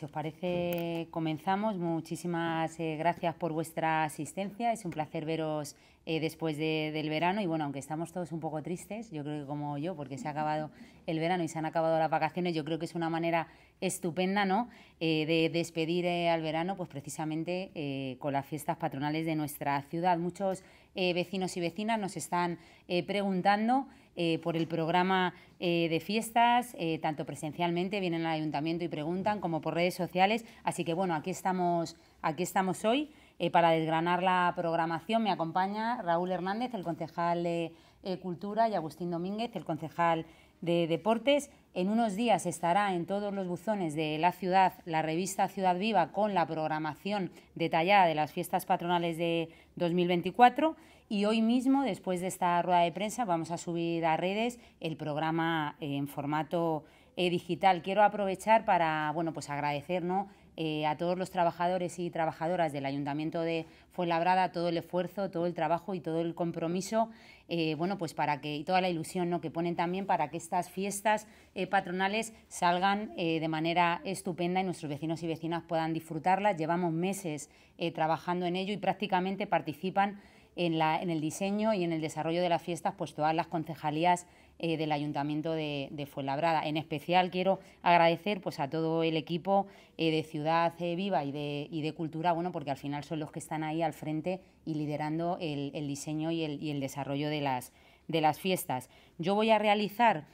Si os parece, comenzamos. Muchísimas eh, gracias por vuestra asistencia. Es un placer veros eh, después del verano. Y bueno, aunque estamos todos un poco tristes, yo creo que como yo, porque se ha acabado el verano y se han acabado las vacaciones, yo creo que es una manera estupenda ¿no? Eh, de despedir al verano, pues precisamente con las fiestas patronales de nuestra ciudad. Muchos eh, vecinos y vecinas nos están eh, preguntando eh, por el programa de fiestas, tanto presencialmente, vienen al ayuntamiento y preguntan, como por redes sociales. Así que bueno, aquí estamos, aquí estamos hoy para desgranar la programación. Me acompaña Raúl Hernández, el concejal de Cultura, y Agustín Domínguez, el concejal de Deportes. En unos días estará en todos los buzones de la ciudad la revista Ciudad Viva con la programación detallada de las fiestas patronales de 2024 y hoy mismo, después de esta rueda de prensa, vamos a subir a redes el programa en formato eh, digital. Quiero aprovechar para bueno, pues agradecer eh, a todos los trabajadores y trabajadoras del Ayuntamiento de Fuenlabrada todo el esfuerzo, todo el trabajo y todo el compromiso, eh, bueno, pues para que, y toda la ilusión ¿no? que ponen también para que estas fiestas eh, patronales salgan de manera estupenda y nuestros vecinos y vecinas puedan disfrutarlas. Llevamos meses trabajando en ello y prácticamente participan en, la, en el diseño y en el desarrollo de las fiestas pues todas las concejalías eh, del Ayuntamiento de, de, Fuenlabrada. En especial quiero agradecer pues, a todo el equipo eh, de Ciudad eh, Viva y de, Cultura, bueno, porque al final son los que están ahí al frente y liderando el, diseño y el, desarrollo de las, de las fiestas. Yo voy a realizar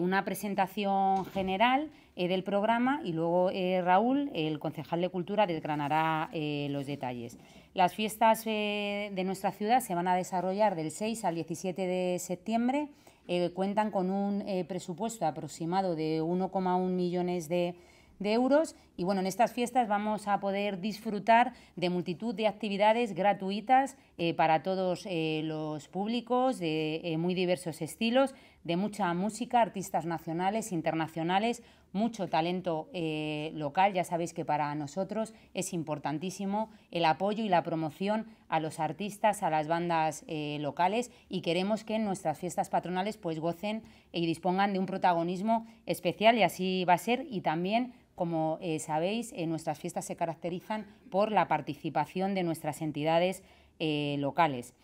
una presentación general del programa y luego Raúl, el concejal de Cultura, desgranará los detalles. Las fiestas de nuestra ciudad se van a desarrollar del 6 al 17 de septiembre eh, cuentan con un eh, presupuesto aproximado de 1,1 millones de euros y bueno, en estas fiestas vamos a poder disfrutar de multitud de actividades gratuitas eh, para todos los públicos, de muy diversos estilos, de mucha música, artistas nacionales, internacionales, mucho talento eh, local. Ya sabéis que para nosotros es importantísimo el apoyo y la promoción a los artistas, a las bandas eh, locales y queremos que en nuestras fiestas patronales pues gocen y dispongan de un protagonismo especial y así va a ser y también como eh, sabéis, nuestras fiestas se caracterizan por la participación de nuestras entidades locales.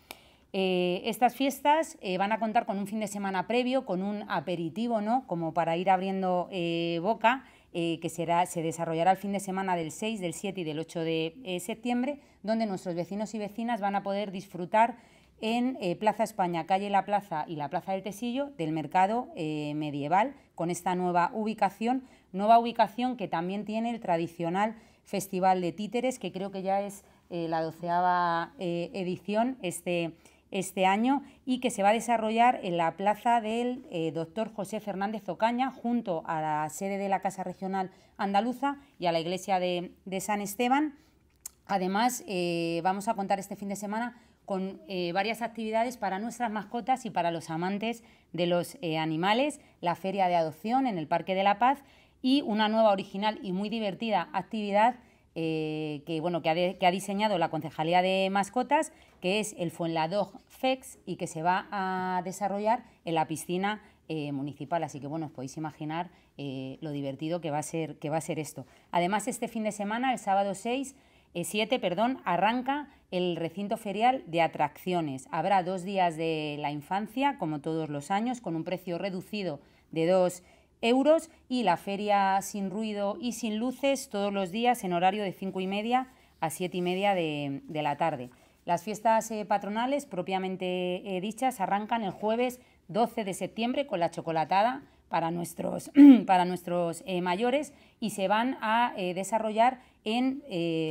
Eh, estas fiestas eh, van a contar con un fin de semana previo, con un aperitivo, ¿no? Como para ir abriendo eh, boca, que será, se desarrollará el fin de semana del 6, del 7 y del 8 de septiembre, donde nuestros vecinos y vecinas van a poder disfrutar en Plaza España, calle La Plaza y la Plaza del Tesillo del mercado medieval, con esta nueva ubicación, nueva ubicación que también tiene el tradicional Festival de Títeres, que creo que ya es la doceava edición, este este año y que se va a desarrollar en la plaza del eh, doctor José Fernández Ocaña, junto a la sede de la Casa Regional Andaluza y a la iglesia de, San Esteban. Además, eh, vamos a contar este fin de semana con eh, varias actividades para nuestras mascotas y para los amantes de los animales, la feria de adopción en el Parque de la Paz y una nueva original y muy divertida actividad eh, que, bueno, que, ha diseñado la Concejalía de Mascotas, que es el Fuenladog FEX y que se va a desarrollar en la piscina eh, municipal. Así que bueno, os podéis imaginar eh, lo divertido que va, a ser, que va a ser esto. Además, este fin de semana, el sábado 6, 7, perdón, arranca el recinto ferial de atracciones. Habrá dos días de la infancia, como todos los años, con un precio reducido de dos euros y la feria sin ruido y sin luces todos los días en horario de 5 y media a 7 y media de, la tarde. Las fiestas eh, patronales propiamente eh, dichas arrancan el jueves 12 de septiembre con la chocolatada para nuestros, para nuestros eh, mayores y se van a desarrollar en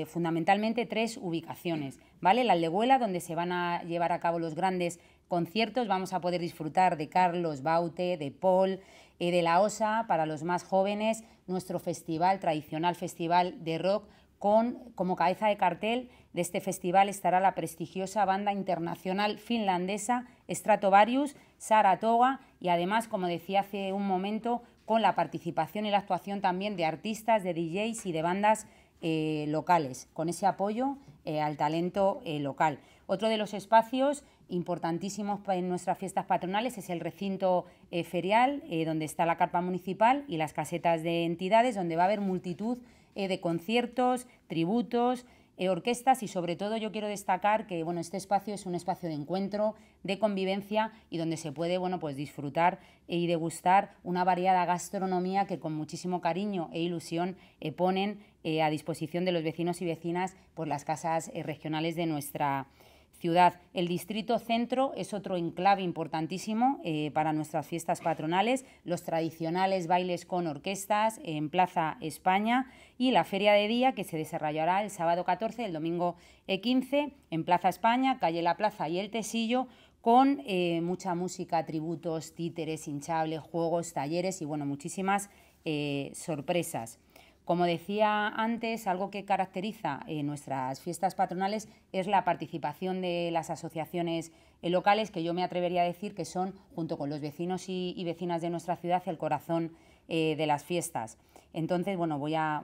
fundamentalmente tres ubicaciones. ¿vale? La Leguela, donde se van a llevar a cabo los grandes conciertos, vamos a poder disfrutar de Carlos Baute, de Paul, de la OSA, para los más jóvenes, nuestro festival, tradicional festival de rock, con, como cabeza de cartel de este festival estará la prestigiosa banda internacional finlandesa Stratovarius Saratoga y además, como decía hace un momento, con la participación y la actuación también de artistas, de DJs y de bandas eh, locales, con ese apoyo eh, al talento eh, local. Otro de los espacios importantísimos en nuestras fiestas patronales es el recinto eh, ferial, eh, donde está la carpa municipal y las casetas de entidades, donde va a haber multitud eh, de conciertos, tributos, orquestas y sobre todo yo quiero destacar que bueno, este espacio es un espacio de encuentro, de convivencia y donde se puede bueno, pues disfrutar y degustar una variada gastronomía que con muchísimo cariño e ilusión ponen a disposición de los vecinos y vecinas por las casas regionales de nuestra ciudad. El distrito centro es otro enclave importantísimo eh, para nuestras fiestas patronales, los tradicionales bailes con orquestas en Plaza España y la feria de día que se desarrollará el sábado 14, el domingo 15 eh, en Plaza España, calle La Plaza y el Tesillo con eh, mucha música, tributos, títeres, hinchables, juegos, talleres y bueno, muchísimas sorpresas. Como decía antes, algo que caracteriza eh, nuestras fiestas patronales es la participación de las asociaciones eh, locales, que yo me atrevería a decir que son, junto con los vecinos y, vecinas de nuestra ciudad, el corazón eh, de las fiestas. Entonces, bueno, voy a,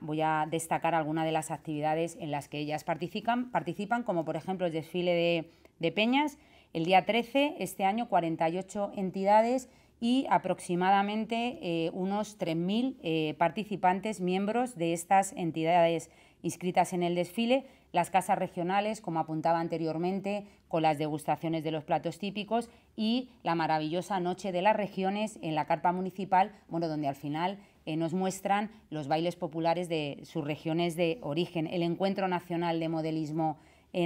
destacar algunas de las actividades en las que ellas participan, participan como por ejemplo el desfile de, de Peñas, el día 13, este año 48 entidades y aproximadamente eh, unos 3.000 eh, participantes miembros de estas entidades inscritas en el desfile, las casas regionales, como apuntaba anteriormente, con las degustaciones de los platos típicos y la maravillosa Noche de las Regiones en la carpa municipal, bueno, donde al final eh, nos muestran los bailes populares de sus regiones de origen, el Encuentro Nacional de Modelismo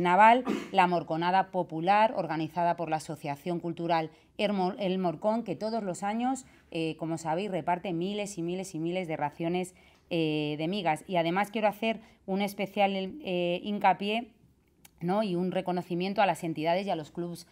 aval la Morconada Popular, organizada por la Asociación Cultural El Morcón, que todos los años, eh, como sabéis, reparte miles y miles y miles de raciones eh, de migas. Y además quiero hacer un especial eh, hincapié ¿no? y un reconocimiento a las entidades y a los clubes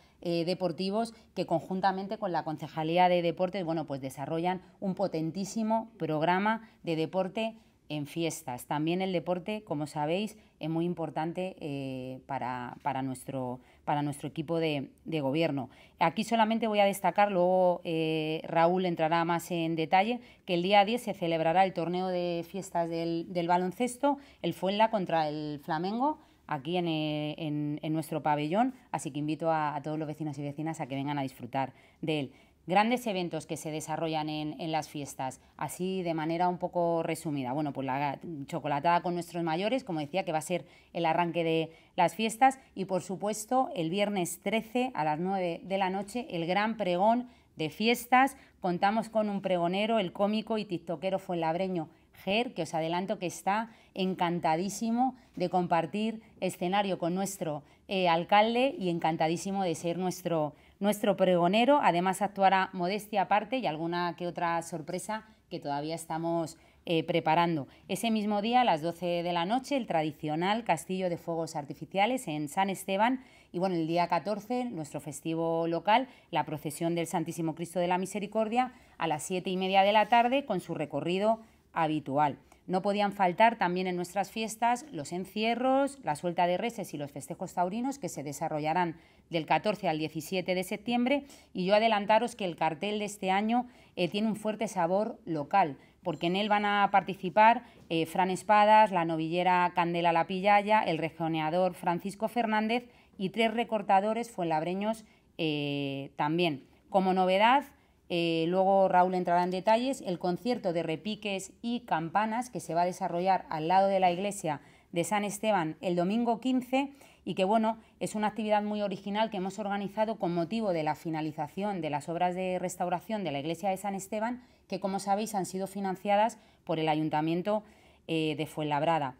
deportivos que conjuntamente con la Concejalía de Deportes bueno, pues desarrollan un potentísimo programa de deporte en fiestas. También el deporte, como sabéis, es muy importante eh, para, nuestro, para nuestro equipo de, gobierno. Aquí solamente voy a destacar, luego eh, Raúl entrará más en detalle, que el día 10 se celebrará el torneo de fiestas del, baloncesto, el Fuenla contra el Flamengo aquí eh, en, nuestro pabellón, así que invito a, a todos los vecinos y vecinas a que vengan a disfrutar de él grandes eventos que se desarrollan en, las fiestas, así de manera un poco resumida. Bueno, pues la chocolatada con nuestros mayores, como decía, que va a ser el arranque de las fiestas y por supuesto el viernes 13 a las 9 de la noche el gran pregón de fiestas. Contamos con un pregonero, el cómico y tiktokero fuenlabreño Ger, que os adelanto que está encantadísimo de compartir escenario con nuestro eh, alcalde y encantadísimo de ser nuestro nuestro pregonero además actuará modestia aparte y alguna que otra sorpresa que todavía estamos eh, preparando. Ese mismo día, a las 12 de la noche, el tradicional Castillo de Fuegos Artificiales en San Esteban. Y bueno, el día 14, nuestro festivo local, la procesión del Santísimo Cristo de la Misericordia, a las 7 y media de la tarde, con su recorrido habitual. No podían faltar también en nuestras fiestas los encierros, la suelta de reses y los festejos taurinos que se desarrollarán del 14 al 17 de septiembre y yo adelantaros que el cartel de este año eh, tiene un fuerte sabor local porque en él van a participar eh, Fran Espadas, la novillera Candela La Pillaya, el regioneador Francisco Fernández y tres recortadores fuenlabreños eh, también. Como novedad, eh, luego Raúl entrará en detalles. El concierto de repiques y campanas que se va a desarrollar al lado de la iglesia de San Esteban el domingo 15 y que bueno, es una actividad muy original que hemos organizado con motivo de la finalización de las obras de restauración de la iglesia de San Esteban que como sabéis han sido financiadas por el Ayuntamiento eh, de Fuenlabrada.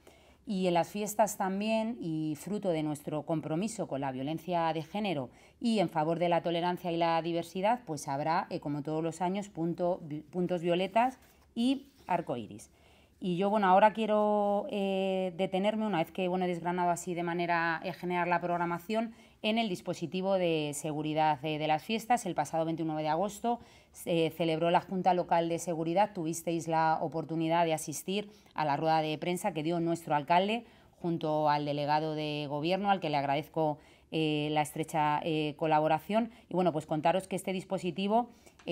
Y en las fiestas también, y fruto de nuestro compromiso con la violencia de género y en favor de la tolerancia y la diversidad, pues habrá, eh, como todos los años, puntos violetas y iris. Y yo, bueno, ahora quiero eh, detenerme, una vez que bueno, he desgranado así de manera a eh, general la programación, en el dispositivo de seguridad eh, de, las fiestas. El pasado 29 de agosto se celebró la Junta Local de Seguridad. Tuvisteis la oportunidad de asistir a la rueda de prensa que dio nuestro alcalde junto al delegado de gobierno, al que le agradezco eh, la estrecha eh, colaboración. Y bueno, pues contaros que este dispositivo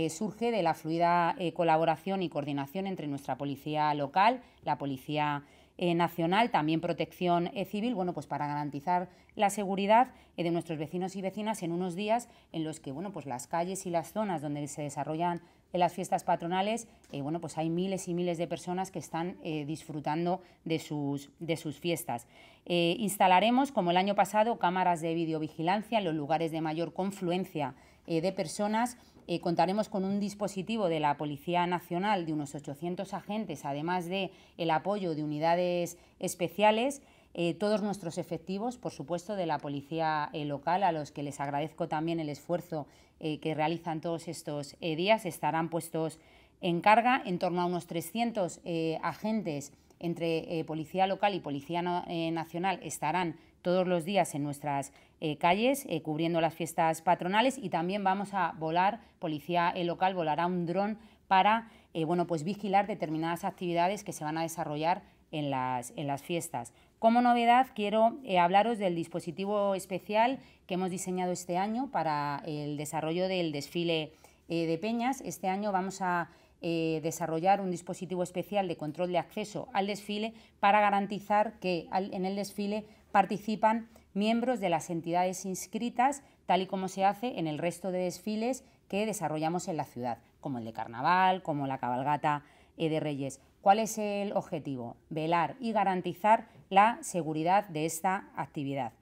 surge de la fluida colaboración y coordinación entre nuestra policía local, la policía eh, nacional, también protección eh, civil, bueno, pues para garantizar la seguridad eh, de nuestros vecinos y vecinas en unos días en los que, bueno, pues las calles y las zonas donde se desarrollan en las fiestas patronales, eh, bueno, pues hay miles y miles de personas que están eh, disfrutando de sus, de sus fiestas. Eh, instalaremos, como el año pasado, cámaras de videovigilancia en los lugares de mayor confluencia de personas. contaremos con un dispositivo de la Policía Nacional de unos 800 agentes, además de el apoyo de unidades especiales. Eh, todos nuestros efectivos, por supuesto, de la policía eh, local, a los que les agradezco también el esfuerzo eh, que realizan todos estos días, estarán puestos en carga en torno a unos 300 agentes entre policía local y policía nacional estarán todos los días en nuestras calles cubriendo las fiestas patronales y también vamos a volar, policía local volará un dron para bueno, pues vigilar determinadas actividades que se van a desarrollar en las, en las fiestas. Como novedad, quiero eh, hablaros del dispositivo especial que hemos diseñado este año para el desarrollo del desfile eh, de Peñas. Este año vamos a eh, desarrollar un dispositivo especial de control de acceso al desfile para garantizar que en el desfile participan miembros de las entidades inscritas, tal y como se hace en el resto de desfiles que desarrollamos en la ciudad, como el de carnaval, como la cabalgata de Reyes. ¿Cuál es el objetivo? Velar y garantizar la seguridad de esta actividad.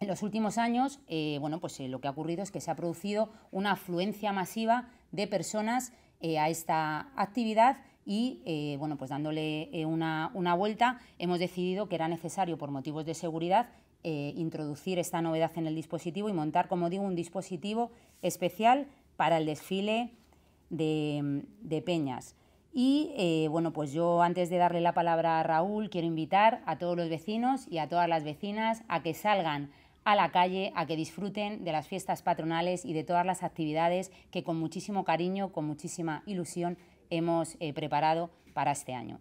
En los últimos años, eh, bueno, pues, eh, lo que ha ocurrido es que se ha producido una afluencia masiva de personas eh, a esta actividad y bueno, pues dándole una, vuelta hemos decidido que era necesario por motivos de seguridad introducir esta novedad en el dispositivo y montar, como digo, un dispositivo especial para el desfile de peñas. Y eh, bueno, pues yo antes de darle la palabra a Raúl, quiero invitar a todos los vecinos y a todas las vecinas a que salgan a la calle, a que disfruten de las fiestas patronales y de todas las actividades que con muchísimo cariño, con muchísima ilusión hemos eh, preparado para este año.